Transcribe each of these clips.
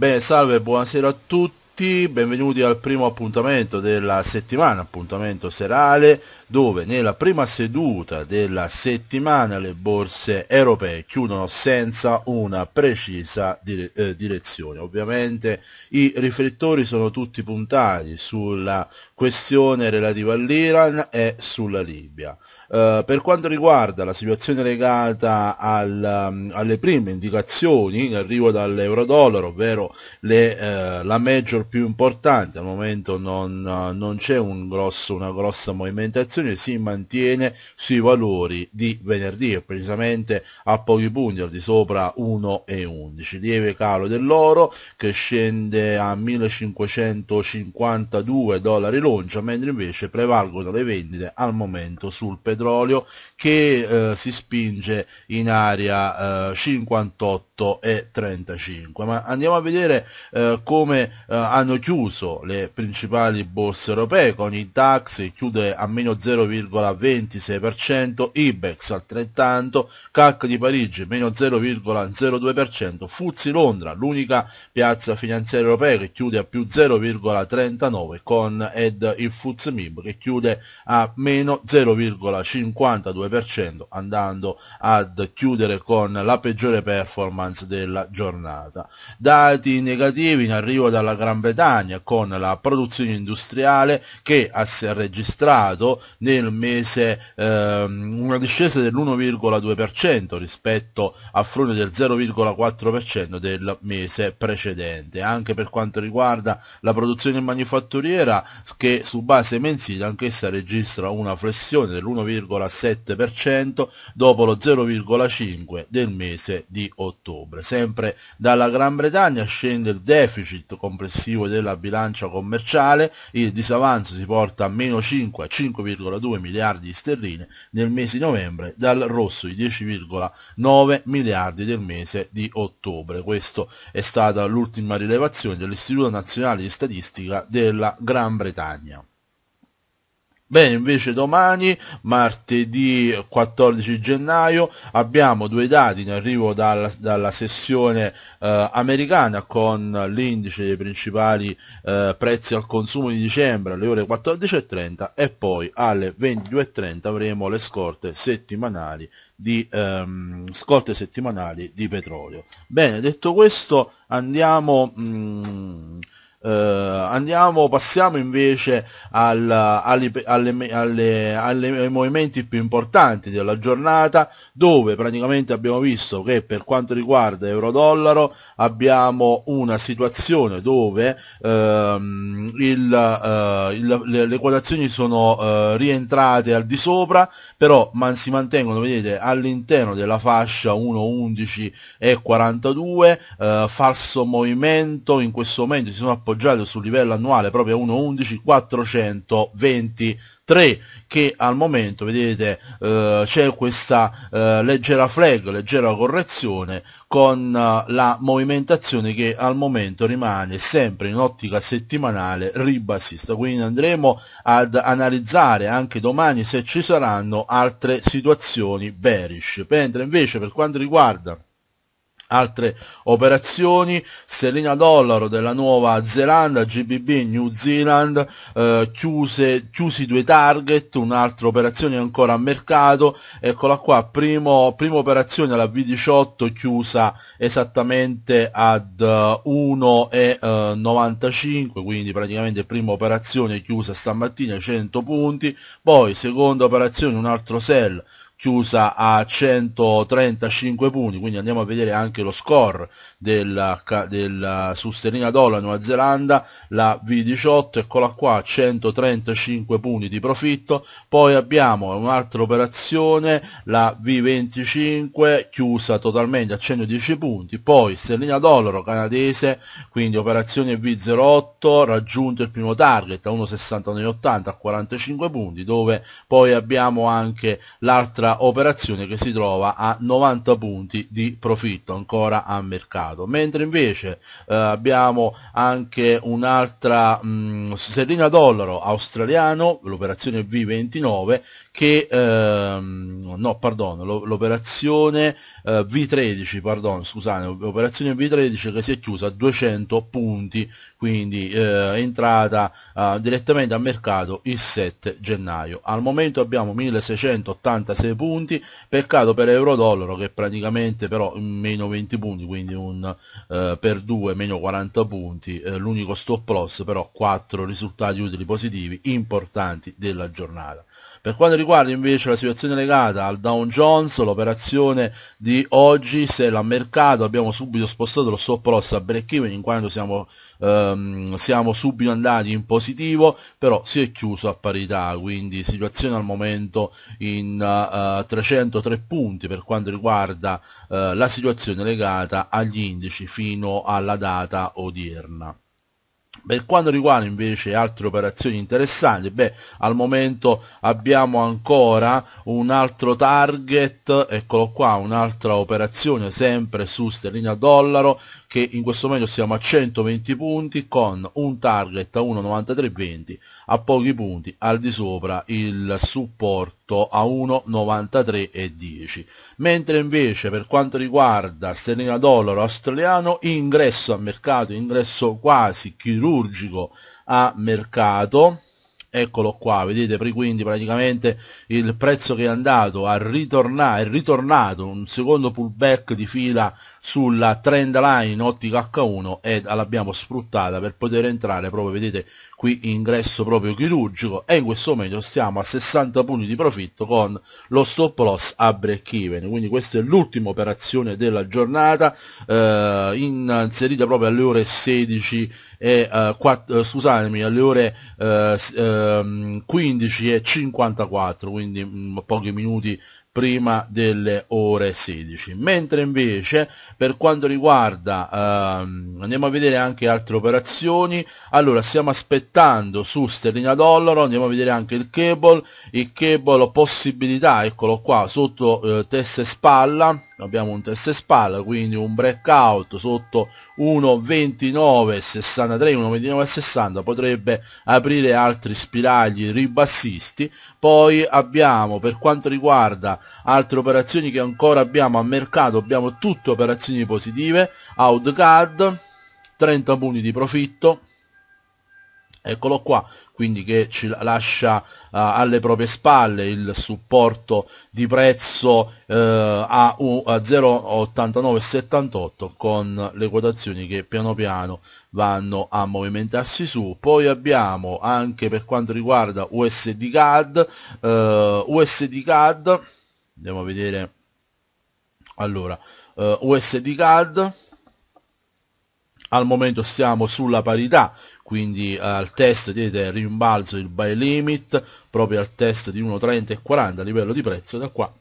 Bene, salve, buonasera a tutti tutti, benvenuti al primo appuntamento della settimana, appuntamento serale, dove nella prima seduta della settimana le borse europee chiudono senza una precisa dire, eh, direzione. Ovviamente i riflettori sono tutti puntati sulla questione relativa all'Iran e sulla Libia. Eh, per quanto riguarda la situazione legata al, mm, alle prime indicazioni in arrivo dall'euro-dollaro, ovvero le, eh, la major più importante, al momento non, non c'è un una grossa movimentazione, si mantiene sui valori di venerdì precisamente a pochi punti al di sopra 1,11. Lieve calo dell'oro che scende a 1552 dollari l'oncia, mentre invece prevalgono le vendite al momento sul petrolio che eh, si spinge in area eh, 58 8,35. Ma andiamo a vedere eh, come eh, hanno chiuso le principali borse europee con i DAX chiude a meno 0,26%, IBEX altrettanto, CAC di Parigi meno 0,02%, Fuzzi Londra l'unica piazza finanziaria europea che chiude a più 0,39 con ed il Fuzzi MIB che chiude a meno 0,52% andando ad chiudere con la peggiore performance performance della giornata. Dati negativi in arrivo dalla Gran Bretagna con la produzione industriale che ha registrato nel mese ehm, una discesa dell'1,2% rispetto a fronte del 0,4% del mese precedente. Anche per quanto riguarda la produzione manifatturiera che su base mensile anch'essa registra una flessione dell'1,7% dopo lo 0,5% del mese di ottobre ottobre. Sempre dalla Gran Bretagna scende il deficit complessivo della bilancia commerciale, il disavanzo si porta a meno 5, 5,2 miliardi di sterline nel mese di novembre, dal rosso i 10,9 miliardi del mese di ottobre. Questa è stata l'ultima rilevazione dell'Istituto Nazionale di Statistica della Gran Bretagna. Bene, invece domani, martedì 14 gennaio, abbiamo due dati in arrivo dalla, dalla sessione eh, americana con l'indice dei principali eh, prezzi al consumo di dicembre alle ore 14.30 e poi alle 22.30 avremo le scorte settimanali di, ehm, scorte settimanali di petrolio. Bene, detto questo andiamo... Mh, mm, Uh, andiamo, passiamo invece al, alle, alle, alle, ai movimenti più importanti della giornata dove praticamente abbiamo visto che per quanto riguarda euro-dollaro abbiamo una situazione dove uh, il, uh, il, le, le, quotazioni sono eh, rientrate al di sopra però man, si mantengono vedete all'interno della fascia 1.11 e 42 falso movimento in questo momento si sono appoggiato sul livello annuale proprio a 1.11.423 che al momento vedete eh, c'è questa eh, leggera flag, leggera correzione con eh, la movimentazione che al momento rimane sempre in ottica settimanale ribassista quindi andremo ad analizzare anche domani se ci saranno altre situazioni bearish mentre invece per quanto riguarda altre operazioni, sterlina dollaro della Nuova Zelanda, GBB New Zealand, eh, chiuse, chiusi due target, un'altra operazione ancora a mercato, eccola qua, primo, prima operazione la V18 chiusa esattamente ad uh, eh, 1,95, eh, quindi praticamente prima operazione chiusa stamattina 100 punti, poi seconda operazione un altro sell chiusa a 135 punti, quindi andiamo a vedere anche lo score della, della su sterlina dollaro Nuova Zelanda, la V18, eccola qua, 135 punti di profitto, poi abbiamo un'altra operazione, la V25, chiusa totalmente a 110 punti, poi sterlina dollaro canadese, quindi operazione V08, raggiunto il primo target a 1,69,80 a 45 punti, dove poi abbiamo anche l'altra un'altra operazione che si trova a 90 punti di profitto ancora a mercato mentre invece eh, abbiamo anche un'altra mh, mm, sterlina dollaro australiano l'operazione V29 che ehm, no perdono l'operazione eh, V13 perdono scusate operazione V13 che si è chiusa a 200 punti quindi eh, entrata eh, direttamente a mercato il 7 gennaio al momento abbiamo 1686 punti peccato per euro dollaro che praticamente però meno 20 punti quindi un eh, per 2 meno 40 punti eh, l'unico stop loss però 4 risultati utili positivi importanti della giornata per quanto riguarda invece la situazione legata al Dow Jones, l'operazione di oggi, se la mercato, abbiamo subito spostato lo stop loss a break even in quanto siamo, ehm, siamo subito andati in positivo, però si è chiuso a parità, quindi situazione al momento in eh, 303 punti per quanto riguarda eh, la situazione legata agli indici fino alla data odierna. Per quanto riguarda invece altre operazioni interessanti, beh, al momento abbiamo ancora un altro target, eccolo qua, un'altra operazione sempre su sterlina dollaro che in questo momento siamo a 120 punti con un target a 1,9320 a pochi punti al di sopra il supporto a 1,9310 mentre invece per quanto riguarda sterlina dollaro australiano ingresso a mercato ingresso quasi chirurgico a mercato eccolo qua, vedete quindi praticamente il prezzo che è andato a ritornare, è ritornato un secondo pullback di fila sulla trend line ottica H1 e l'abbiamo sfruttata per poter entrare proprio, vedete qui ingresso proprio chirurgico e in questo momento stiamo a 60 punti di profitto con lo stop loss a break even, quindi questa è l'ultima operazione della giornata eh, inserita proprio alle ore 16 e, eh, quatt- eh, scusatemi, alle ore eh, 15 ehm, e 54, quindi mh, mm, pochi minuti prima delle ore 16. Mentre invece per quanto riguarda, ehm, andiamo a vedere anche altre operazioni, allora stiamo aspettando su sterlina dollaro, andiamo a vedere anche il cable, il cable possibilità, eccolo qua, sotto eh, testa e spalla, abbiamo un test e spalla, quindi un breakout sotto 1,29,63, 1,29,60 potrebbe aprire altri spiragli ribassisti, poi abbiamo per quanto riguarda altre operazioni che ancora abbiamo a mercato abbiamo tutte operazioni positive outcard 30 punti di profitto eccolo qua quindi che ci lascia uh, alle proprie spalle il supporto di prezzo uh, a, a 0,8978 con le quotazioni che piano piano vanno a movimentarsi su poi abbiamo anche per quanto riguarda USD CAD eh, USD CAD andiamo a vedere allora eh, USD card al momento siamo sulla parità quindi eh, al test vedete rimbalzo il buy limit proprio al test di 1,30 e 40 a livello di prezzo da qua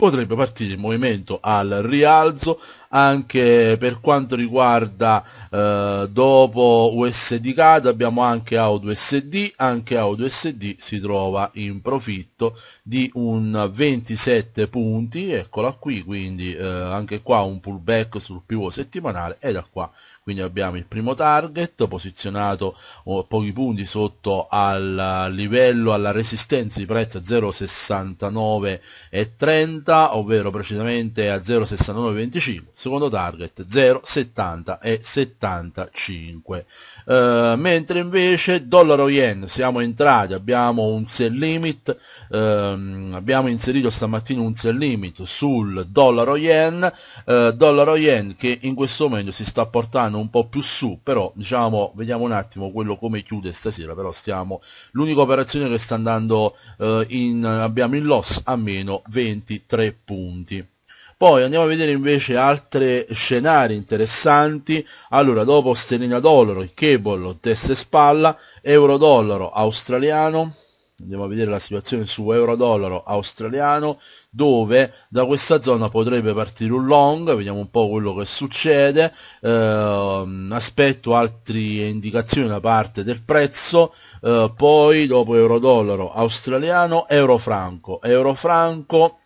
potrebbe partire il movimento al rialzo anche per quanto riguarda eh, dopo USD CAD abbiamo anche AUD USD anche AUD USD si trova in profitto di un 27 punti eccola qui quindi eh, anche qua un pullback sul pivot settimanale e da qua quindi abbiamo il primo target posizionato oh, pochi punti sotto al livello alla resistenza di prezzo 0,69 e 30 città, ovvero precisamente a 0,6925, secondo target 0,70 e 75. Eh, mentre invece dollaro yen siamo entrati, abbiamo un sell limit, ehm, abbiamo inserito stamattina un sell limit sul dollaro yen, eh, dollaro yen che in questo momento si sta portando un po' più su, però diciamo vediamo un attimo quello come chiude stasera, però stiamo l'unica operazione che sta andando eh, in abbiamo il loss a meno 23 tre punti. Poi andiamo a vedere invece altri scenari interessanti. Allora, dopo Stellina dollaro, cable, testa e spalla, euro dollaro australiano. Andiamo a vedere la situazione su euro dollaro australiano, dove da questa zona potrebbe partire un long, vediamo un po' quello che succede. Eh, aspetto altre indicazioni da parte del prezzo. Eh, poi dopo euro dollaro australiano, euro franco. Euro franco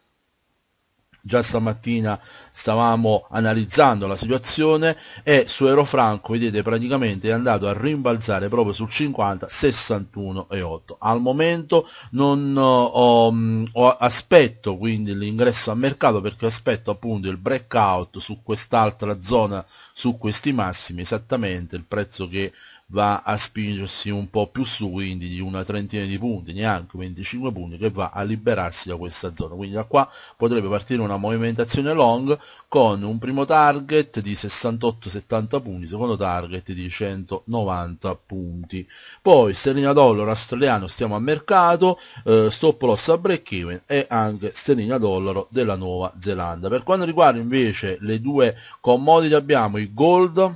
già stamattina stavamo analizzando la situazione e su Eurofranco vedete praticamente è andato a rimbalzare proprio sul 50 61,8 al momento non eh, ho, mm, ho aspetto quindi l'ingresso a mercato perché aspetto appunto il breakout su quest'altra zona su questi massimi esattamente il prezzo che va a spingersi un po' più su quindi di una trentina di punti neanche 25 punti che va a liberarsi da questa zona quindi da qua potrebbe partire una movimentazione long con un primo target di 68-70 punti secondo target di 190 punti poi sterlina dollaro australiano stiamo a mercato eh, stop loss a break even e anche sterlina dollaro della Nuova Zelanda per quanto riguarda invece le due commodity abbiamo il gold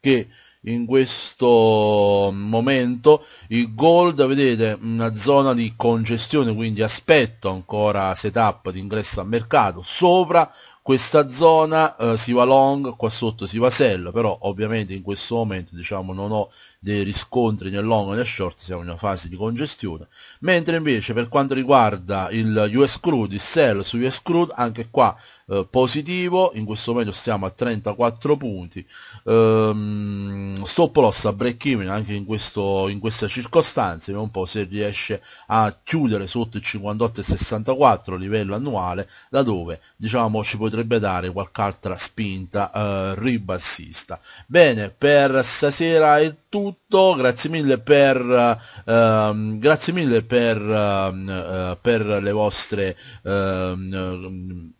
che in questo momento il gold vedete una zona di congestione quindi aspetto ancora setup di ingresso a mercato sopra questa zona eh, si va long, qua sotto si va sell, però ovviamente in questo momento diciamo non ho dei riscontri nel long e nel short, siamo in una fase di congestione, mentre invece per quanto riguarda il US crude, il sell su US crude, anche qua eh, positivo, in questo momento stiamo a 34 punti, ehm, stop loss a break even anche in, questo, in questa circostanza, vediamo un po' se riesce a chiudere sotto il 58,64 livello annuale, laddove diciamo ci potrebbe potrebbe dare qualche altra spinta eh, ribassista. Bene, per stasera è tutto, grazie mille per, ehm, grazie mille per, ehm, eh, per le vostre... Ehm,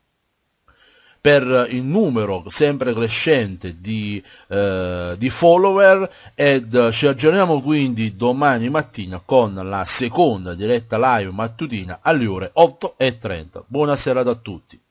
per il numero sempre crescente di, eh, di, follower ed ci aggiorniamo quindi domani mattina con la seconda diretta live mattutina alle ore 8.30. Buona serata a tutti.